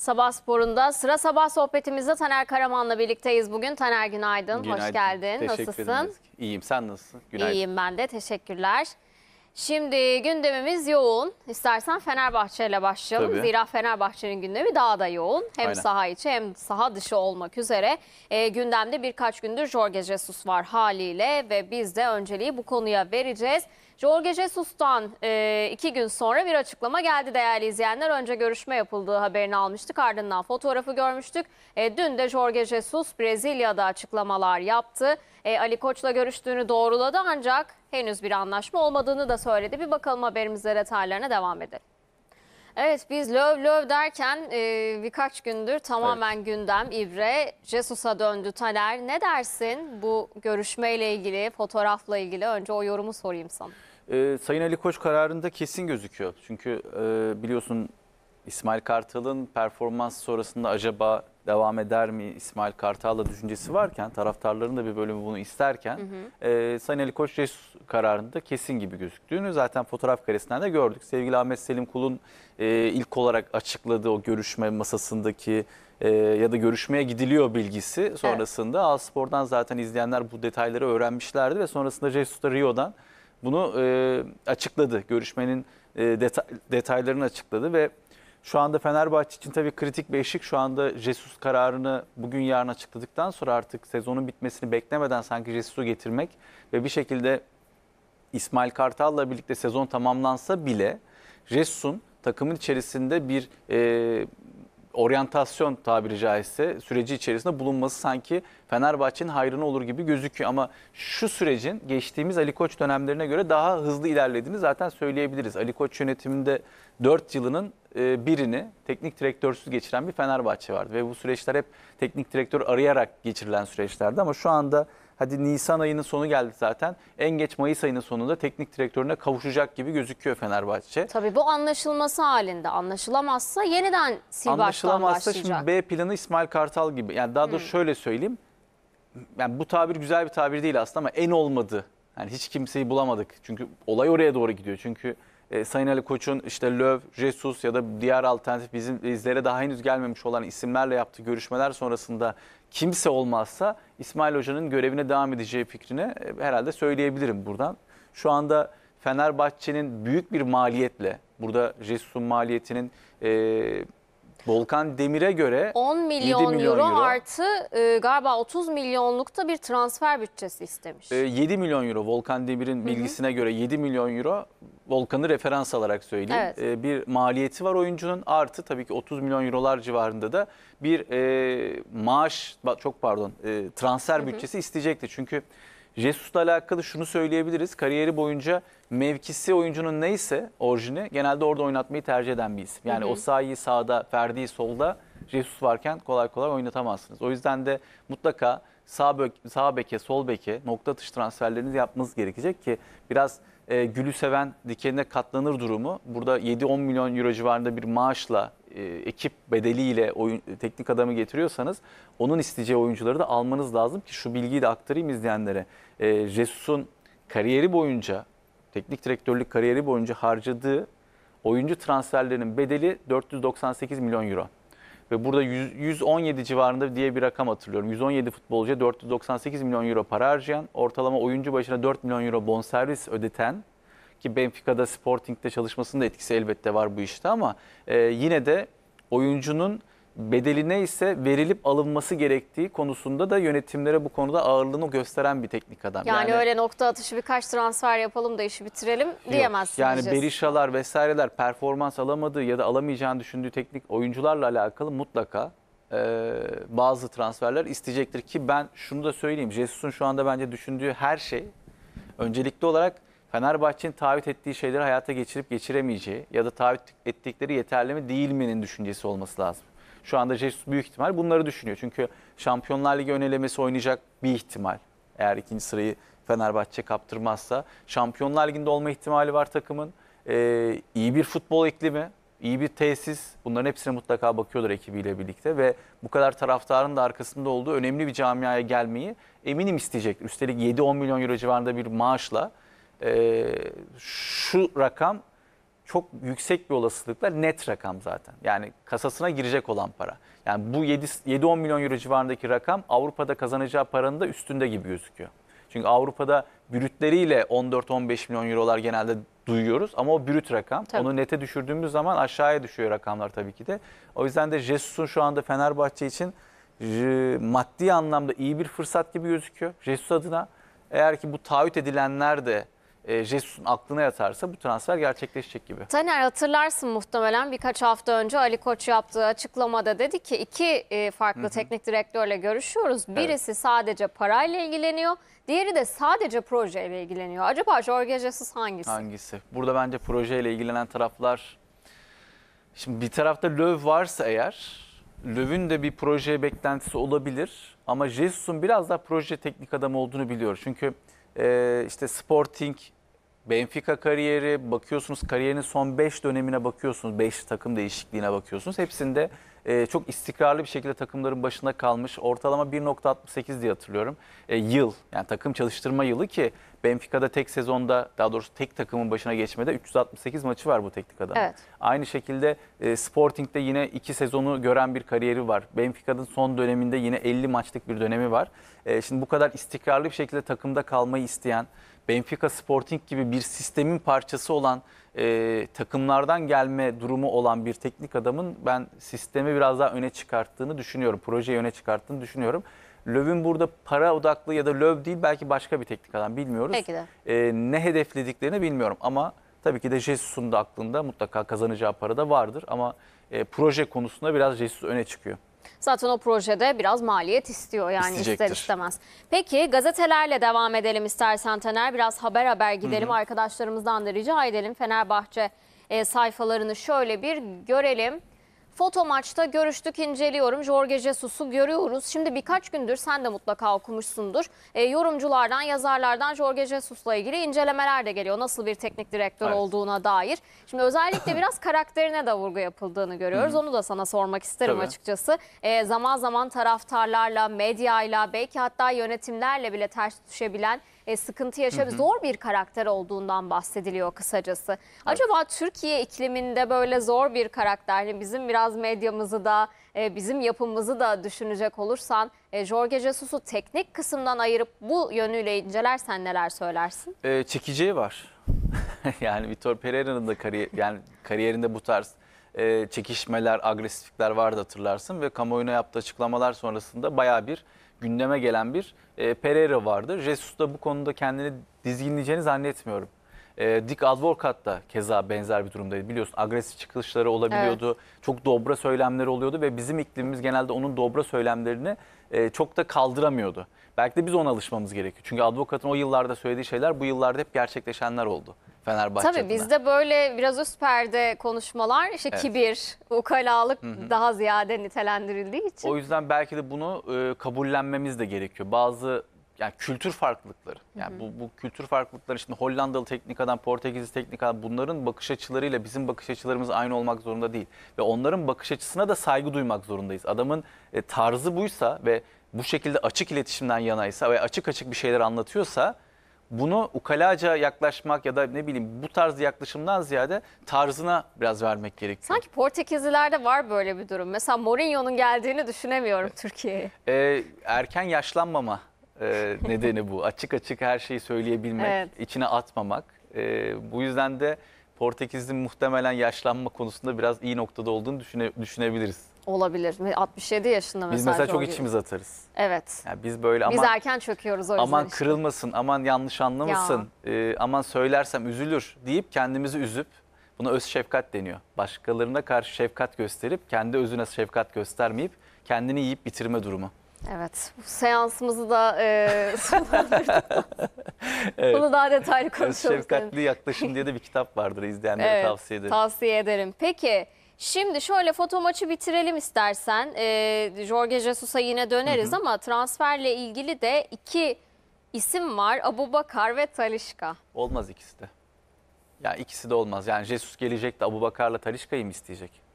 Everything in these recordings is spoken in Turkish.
Sabah sporunda sıra sabah sohbetimizde Taner Karaman'la birlikteyiz bugün. Taner günaydın, günaydın. hoş geldin. nasılsın? Ederim. İyiyim, sen nasılsın? Günaydın. İyiyim ben de, teşekkürler. Şimdi gündemimiz yoğun. İstersen Fenerbahçe ile başlayalım. Tabii. Zira Fenerbahçe'nin gündemi daha da yoğun. Hem Aynen. saha içi hem saha dışı olmak üzere. E, gündemde birkaç gündür Jorge Jesus var haliyle ve biz de önceliği bu konuya vereceğiz. Jorge Jesus'tan e, iki gün sonra bir açıklama geldi değerli izleyenler. Önce görüşme yapıldığı haberini almıştık ardından fotoğrafı görmüştük. E, dün de Jorge Jesus Brezilya'da açıklamalar yaptı. E, Ali Koç'la görüştüğünü doğruladı ancak henüz bir anlaşma olmadığını da söyledi. Bir bakalım haberimizde detaylarına devam edelim. Evet biz löv löv derken e, birkaç gündür tamamen evet. gündem İbre. Jesus'a döndü Taner. Ne dersin bu görüşmeyle ilgili, fotoğrafla ilgili? Önce o yorumu sorayım sana e, Sayın Ali Koç kararında kesin gözüküyor. Çünkü e, biliyorsun İsmail Kartal'ın performans sonrasında acaba devam eder mi İsmail Kartal'la düşüncesi varken taraftarların da bir bölümü bunu isterken hı hı. E, Sayın Ali Koç kararında kesin gibi gözüktüğünü zaten fotoğraf karesinden de gördük. Sevgili Ahmet Selim Kul'un e, ilk olarak açıkladığı o görüşme masasındaki e, ya da görüşmeye gidiliyor bilgisi sonrasında evet. Alspor'dan zaten izleyenler bu detayları öğrenmişlerdi ve sonrasında Jesus da Rio'dan bunu e, açıkladı. Görüşmenin e, deta detaylarını açıkladı ve şu anda Fenerbahçe için tabii kritik bir eşik. Şu anda Jesus kararını bugün yarın açıkladıktan sonra artık sezonun bitmesini beklemeden sanki Jesus'u getirmek ve bir şekilde İsmail Kartal'la birlikte sezon tamamlansa bile Jesus'un takımın içerisinde bir e, oryantasyon tabiri caizse süreci içerisinde bulunması sanki Fenerbahçe'nin hayrına olur gibi gözüküyor. Ama şu sürecin geçtiğimiz Ali Koç dönemlerine göre daha hızlı ilerlediğini zaten söyleyebiliriz. Ali Koç yönetiminde 4 yılının e, birini teknik direktörsüz geçiren bir Fenerbahçe vardı. Ve bu süreçler hep teknik direktör arayarak geçirilen süreçlerdi ama şu anda Hadi Nisan ayının sonu geldi zaten. En geç Mayıs ayının sonunda teknik direktörüne kavuşacak gibi gözüküyor Fenerbahçe. Tabii bu anlaşılması halinde. Anlaşılamazsa yeniden sil baştan Anlaşılamazsa başlayacak. şimdi B planı İsmail Kartal gibi. Yani daha doğrusu hmm. şöyle söyleyeyim. Yani bu tabir güzel bir tabir değil aslında ama en olmadı. Yani hiç kimseyi bulamadık. Çünkü olay oraya doğru gidiyor. Çünkü e, Sayın Ali Koç'un işte Löw, Jesus ya da diğer alternatif bizim izlere daha henüz gelmemiş olan isimlerle yaptığı görüşmeler sonrasında kimse olmazsa İsmail Hoca'nın görevine devam edeceği fikrine herhalde söyleyebilirim buradan. Şu anda Fenerbahçe'nin büyük bir maliyetle, burada Jesus'un maliyetinin e, Volkan Demir'e göre 10 milyon, milyon euro, euro artı e, galiba 30 milyonluk da bir transfer bütçesi istemiş. E, 7 milyon euro Volkan Demir'in bilgisine göre 7 milyon euro Volkan'ı referans alarak söyleyeyim. Evet. E, bir maliyeti var oyuncunun artı tabii ki 30 milyon eurolar civarında da bir e, maaş çok pardon e, transfer bütçesi isteyecekti. Çünkü Jesus'la alakalı şunu söyleyebiliriz. Kariyeri boyunca mevkisi oyuncunun neyse orijini genelde orada oynatmayı tercih eden biriz. Yani o sayıyı sağda, Ferdi'yi solda Jesus varken kolay kolay oynatamazsınız. O yüzden de mutlaka sağ, bök, sağ beke, sol beke nokta atışı transferlerinizi yapmanız gerekecek ki biraz e, gülü seven dikenine katlanır durumu. Burada 7-10 milyon euro civarında bir maaşla e, ekip bedeliyle oyun, teknik adamı getiriyorsanız onun isteyeceği oyuncuları da almanız lazım ki şu bilgiyi de aktarayım izleyenlere. E, Jesus'un kariyeri boyunca, teknik direktörlük kariyeri boyunca harcadığı oyuncu transferlerinin bedeli 498 milyon euro. Ve burada 100, 117 civarında diye bir rakam hatırlıyorum. 117 futbolcuya 498 milyon euro para harcayan, ortalama oyuncu başına 4 milyon euro bonservis ödeten ki Benfica'da Sporting'de çalışmasının da etkisi elbette var bu işte ama e, yine de oyuncunun bedeline ise verilip alınması gerektiği konusunda da yönetimlere bu konuda ağırlığını gösteren bir teknik adam. Yani, yani öyle nokta atışı birkaç transfer yapalım da işi bitirelim diyemezsiniz. Yani diyeceğiz. Berişalar vesaireler performans alamadığı ya da alamayacağını düşündüğü teknik oyuncularla alakalı mutlaka e, bazı transferler isteyecektir ki ben şunu da söyleyeyim. Jesus'un şu anda bence düşündüğü her şey öncelikli olarak Fenerbahçe'nin taahhüt ettiği şeyleri hayata geçirip geçiremeyeceği ya da taahhüt ettikleri yeterli mi değil mi'nin düşüncesi olması lazım. Şu anda Jesus büyük ihtimal bunları düşünüyor. Çünkü Şampiyonlar Ligi önelemesi oynayacak bir ihtimal. Eğer ikinci sırayı Fenerbahçe kaptırmazsa. Şampiyonlar Ligi'nde olma ihtimali var takımın. Ee, iyi bir futbol iklimi, iyi bir tesis. Bunların hepsine mutlaka bakıyordur ekibiyle birlikte ve bu kadar taraftarın da arkasında olduğu önemli bir camiaya gelmeyi eminim isteyecek. Üstelik 7-10 milyon euro civarında bir maaşla e, şu rakam çok yüksek bir olasılıkla net rakam zaten. Yani kasasına girecek olan para. Yani bu 7-10 milyon euro civarındaki rakam Avrupa'da kazanacağı paranın da üstünde gibi gözüküyor. Çünkü Avrupa'da brütleriyle 14-15 milyon eurolar genelde duyuyoruz ama o brüt rakam. Tabii. Onu nete düşürdüğümüz zaman aşağıya düşüyor rakamlar tabii ki de. O yüzden de Jesus'un şu anda Fenerbahçe için e, maddi anlamda iyi bir fırsat gibi gözüküyor. Jesus adına eğer ki bu taahhüt edilenler de e, Jesus'un aklına yatarsa bu transfer gerçekleşecek gibi. Taner hatırlarsın muhtemelen birkaç hafta önce Ali Koç yaptığı açıklamada dedi ki iki e, farklı Hı -hı. teknik direktörle görüşüyoruz. Birisi evet. sadece parayla ilgileniyor, diğeri de sadece projeyle ilgileniyor. Acaba Jorge Jesus hangisi? Hangisi? Burada bence projeyle ilgilenen taraflar... Şimdi bir tarafta Löw varsa eğer... Löw'ün de bir proje beklentisi olabilir ama Jesus'un biraz daha proje teknik adamı olduğunu biliyor. Çünkü e, işte Sporting, Benfica kariyeri bakıyorsunuz kariyerinin son 5 dönemine bakıyorsunuz 5 takım değişikliğine bakıyorsunuz hepsinde e, çok istikrarlı bir şekilde takımların başında kalmış ortalama 1.68 diye hatırlıyorum e, yıl yani takım çalıştırma yılı ki Benfica'da tek sezonda daha doğrusu tek takımın başına geçmede 368 maçı var bu teknik adam. Evet. Aynı şekilde e, Sporting'de yine iki sezonu gören bir kariyeri var. Benfica'nın son döneminde yine 50 maçlık bir dönemi var. E, şimdi bu kadar istikrarlı bir şekilde takımda kalmayı isteyen Benfica Sporting gibi bir sistemin parçası olan e, takımlardan gelme durumu olan bir teknik adamın ben sistemi biraz daha öne çıkarttığını düşünüyorum. Projeyi öne çıkarttığını düşünüyorum. Löv'ün burada para odaklı ya da Löv değil belki başka bir teknik adam bilmiyoruz. Peki de. E, ne hedeflediklerini bilmiyorum ama tabii ki de Jesus'un da aklında mutlaka kazanacağı para da vardır ama e, proje konusunda biraz Jesus öne çıkıyor. Zaten o projede biraz maliyet istiyor yani ister istemez. Peki gazetelerle devam edelim istersen Taner. Biraz haber haber gidelim. Hı hı. Arkadaşlarımızdan da rica edelim Fenerbahçe e, sayfalarını şöyle bir görelim. Foto maçta görüştük, inceliyorum. Jorge Jesus'u görüyoruz. Şimdi birkaç gündür sen de mutlaka okumuşsundur. E, yorumculardan, yazarlardan Jorge Jesus'la ilgili incelemeler de geliyor. Nasıl bir teknik direktör evet. olduğuna dair. Şimdi özellikle biraz karakterine de vurgu yapıldığını görüyoruz. Onu da sana sormak isterim Tabii. açıkçası. E, zaman zaman taraftarlarla, medyayla, belki hatta yönetimlerle bile ters düşebilen e, sıkıntı yaşamış, Zor bir karakter olduğundan bahsediliyor kısacası. Evet. Acaba Türkiye ikliminde böyle zor bir karakterli hani bizim biraz medyamızı da e, bizim yapımızı da düşünecek olursan e, Jorge Jesus'u teknik kısımdan ayırıp bu yönüyle incelersen neler söylersin? E, çekeceği var. yani Vitor Pereira'nın da kariyer, yani kariyerinde bu tarz e, çekişmeler, agresiflikler vardı hatırlarsın ve kamuoyuna yaptığı açıklamalar sonrasında baya bir gündeme gelen bir e, Pereira vardı. Jesus da bu konuda kendini dizginleyeceğini zannetmiyorum. E, Dick Advocat da keza benzer bir durumdaydı. Biliyorsun agresif çıkışları olabiliyordu. Evet. Çok dobra söylemleri oluyordu ve bizim iklimimiz genelde onun dobra söylemlerini e, çok da kaldıramıyordu. Belki de biz ona alışmamız gerekiyor. Çünkü Advokat'ın o yıllarda söylediği şeyler bu yıllarda hep gerçekleşenler oldu. Fenerbahçe Tabii bizde böyle biraz üst perde konuşmalar işte evet. kibir, ukalalık hı hı. daha ziyade nitelendirildiği için. O yüzden belki de bunu e, kabullenmemiz de gerekiyor. Bazı yani kültür farklılıkları. Yani hı hı. bu, bu kültür farklılıkları şimdi Hollandalı teknikadan, Portekizli teknikadan bunların bakış açılarıyla bizim bakış açılarımız aynı olmak zorunda değil. Ve onların bakış açısına da saygı duymak zorundayız. Adamın e, tarzı buysa ve bu şekilde açık iletişimden yanaysa ve açık açık bir şeyler anlatıyorsa bunu ukalaca yaklaşmak ya da ne bileyim bu tarz yaklaşımdan ziyade tarzına biraz vermek gerekiyor. Sanki Portekizlilerde var böyle bir durum. Mesela Mourinho'nun geldiğini düşünemiyorum evet. Türkiye'ye. Ee, erken yaşlanmama e, nedeni bu. açık açık her şeyi söyleyebilmek, evet. içine atmamak. E, bu yüzden de Portekiz'in muhtemelen yaşlanma konusunda biraz iyi noktada olduğunu düşüne, düşünebiliriz. Olabilir. 67 yaşında mesela. Biz mesela çok içimiz atarız. Evet. Yani biz böyle ama biz erken çöküyoruz o yüzden. Aman işte. kırılmasın, aman yanlış anlamasın, ya. e, aman söylersem üzülür deyip kendimizi üzüp buna öz şefkat deniyor. Başkalarına karşı şefkat gösterip kendi özüne şefkat göstermeyip kendini yiyip bitirme durumu. Evet, seansımızı da e, sonlandırdık. evet. Bunu daha detaylı konuşalım. Şefkatli yaklaşım diye de bir kitap vardır izleyenlere evet, tavsiye ederim. Tavsiye ederim. Peki, şimdi şöyle foto maçı bitirelim istersen. E, Jorge Jesus'a yine döneriz Hı -hı. ama transferle ilgili de iki isim var. Abubakar ve Talişka. Olmaz ikisi de. Yani ikisi de olmaz. Yani Jesus gelecek de Abubakar'la Bakar'la Talişka'yı mı isteyecek?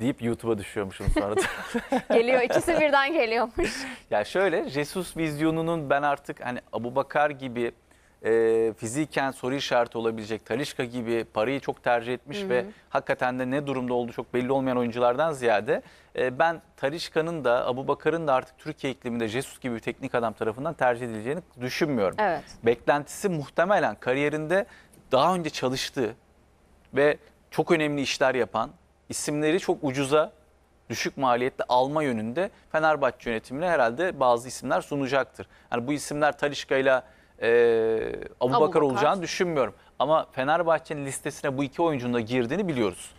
deyip YouTube'a düşüyormuşum sonra. geliyor ikisi birden geliyormuş. Ya şöyle Jesus vizyonunun ben artık hani Abu Bakar gibi e, fiziken soru işareti olabilecek Talişka gibi parayı çok tercih etmiş Hı -hı. ve hakikaten de ne durumda olduğu çok belli olmayan oyunculardan ziyade e, ben Talişka'nın da Abu Bakar'ın da artık Türkiye ikliminde Jesus gibi bir teknik adam tarafından tercih edileceğini düşünmüyorum. Evet. Beklentisi muhtemelen kariyerinde daha önce çalıştığı ve çok önemli işler yapan isimleri çok ucuza düşük maliyetle alma yönünde Fenerbahçe yönetimine herhalde bazı isimler sunacaktır. Yani bu isimler Talişka ile e, Abu Bakar. olacağını düşünmüyorum. Ama Fenerbahçe'nin listesine bu iki oyuncunun da girdiğini biliyoruz.